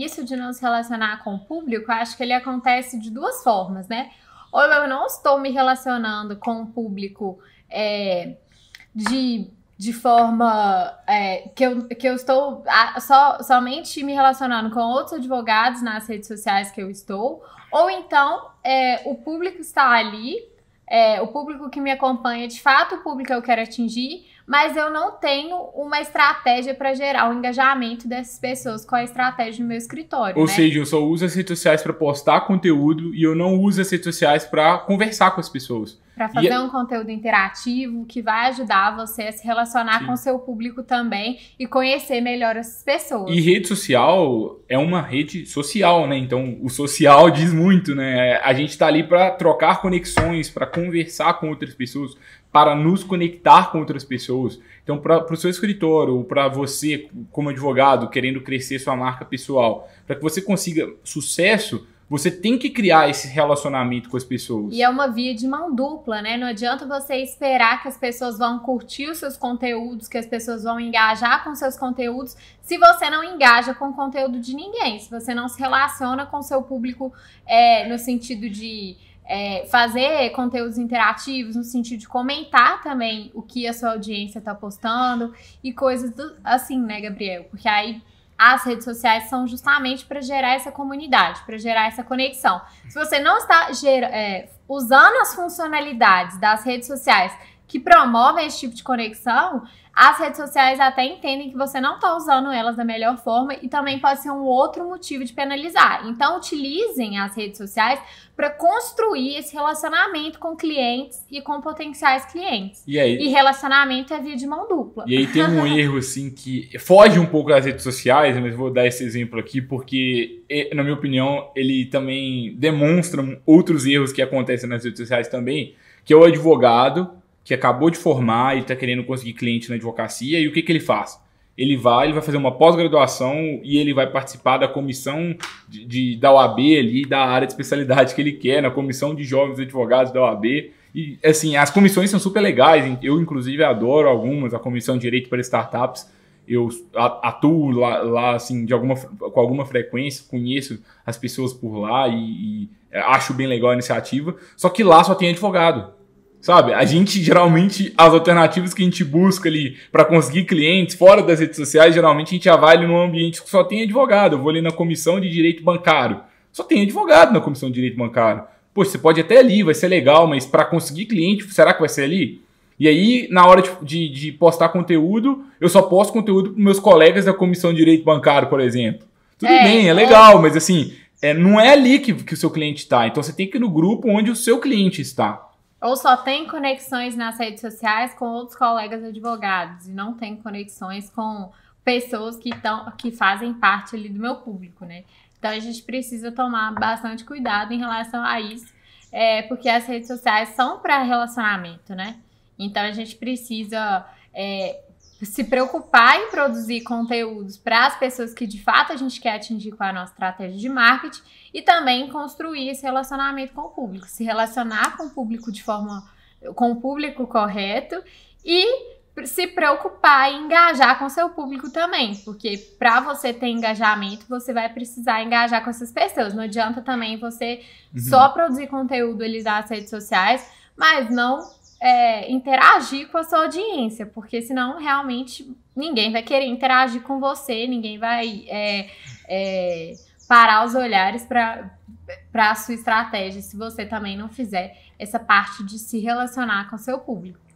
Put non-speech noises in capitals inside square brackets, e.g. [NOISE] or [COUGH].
Isso de não se relacionar com o público, acho que ele acontece de duas formas, né? Ou eu não estou me relacionando com o público é, de, de forma é, que, eu, que eu estou a, só, somente me relacionando com outros advogados nas redes sociais que eu estou, ou então é, o público está ali, é, o público que me acompanha, de fato, o público que eu quero atingir, mas eu não tenho uma estratégia para gerar o engajamento dessas pessoas com é a estratégia do meu escritório. Ou né? seja, eu só uso as redes sociais para postar conteúdo e eu não uso as redes sociais para conversar com as pessoas. Para é fazer e... um conteúdo interativo que vai ajudar você a se relacionar Sim. com seu público também e conhecer melhor essas pessoas. E rede social é uma rede social, né? Então o social diz muito, né? A gente está ali para trocar conexões, para conversar com outras pessoas, para nos conectar com outras pessoas. Então, para o seu escritor ou para você, como advogado, querendo crescer sua marca pessoal, para que você consiga sucesso, você tem que criar esse relacionamento com as pessoas. E é uma via de mão dupla, né? Não adianta você esperar que as pessoas vão curtir os seus conteúdos, que as pessoas vão engajar com seus conteúdos, se você não engaja com o conteúdo de ninguém, se você não se relaciona com seu público é, no sentido de é, fazer conteúdos interativos, no sentido de comentar também o que a sua audiência está postando e coisas do, assim, né, Gabriel? Porque aí as redes sociais são justamente para gerar essa comunidade, para gerar essa conexão. Se você não está é, usando as funcionalidades das redes sociais que promovem esse tipo de conexão, as redes sociais até entendem que você não está usando elas da melhor forma e também pode ser um outro motivo de penalizar. Então, utilizem as redes sociais para construir esse relacionamento com clientes e com potenciais clientes. E, aí, e relacionamento é via de mão dupla. E aí tem um [LAUGHS] erro, assim, que foge um pouco das redes sociais, mas vou dar esse exemplo aqui porque, na minha opinião, ele também demonstra outros erros que acontecem nas redes sociais também, que é o advogado que acabou de formar e está querendo conseguir cliente na advocacia, e o que, que ele faz? Ele vai, ele vai fazer uma pós-graduação e ele vai participar da comissão de, de, da OAB ali, da área de especialidade que ele quer, na comissão de jovens advogados da OAB. E assim, as comissões são super legais. Eu, inclusive, adoro algumas, a comissão de direito para startups. Eu atuo lá, lá assim, de alguma, com alguma frequência, conheço as pessoas por lá e, e acho bem legal a iniciativa. Só que lá só tem advogado. Sabe? A gente geralmente, as alternativas que a gente busca ali para conseguir clientes fora das redes sociais, geralmente a gente avalia num ambiente que só tem advogado. Eu vou ali na comissão de direito bancário. Só tem advogado na comissão de direito bancário. Poxa, você pode até ali, vai ser legal, mas para conseguir cliente, será que vai ser ali? E aí, na hora de, de, postar conteúdo, eu só posto conteúdo para meus colegas da comissão de direito bancário, por exemplo. Tudo é, bem, é então legal, é. mas assim, é, não é ali que, que o seu cliente está. Então você tem que ir no grupo onde o seu cliente está ou só tem conexões nas redes sociais com outros colegas advogados e não tem conexões com pessoas que, estão que fazem parte ali do meu público, né? Então a gente precisa tomar bastante cuidado em relação a isso, é, porque as redes sociais são para relacionamento, né? Então a gente precisa é, se preocupar em produzir conteúdos para as pessoas que de fato a gente quer atingir com a nossa estratégia de marketing e também construir esse relacionamento com o público, se relacionar com o público de forma com o público correto e se preocupar em engajar com seu público também, porque para você ter engajamento, você vai precisar engajar com essas pessoas. Não adianta também você uhum. só produzir conteúdo ali nas redes sociais, mas não é, interagir com a sua audiência, porque senão realmente ninguém vai querer interagir com você, ninguém vai é, é, parar os olhares para a sua estratégia se você também não fizer essa parte de se relacionar com o seu público.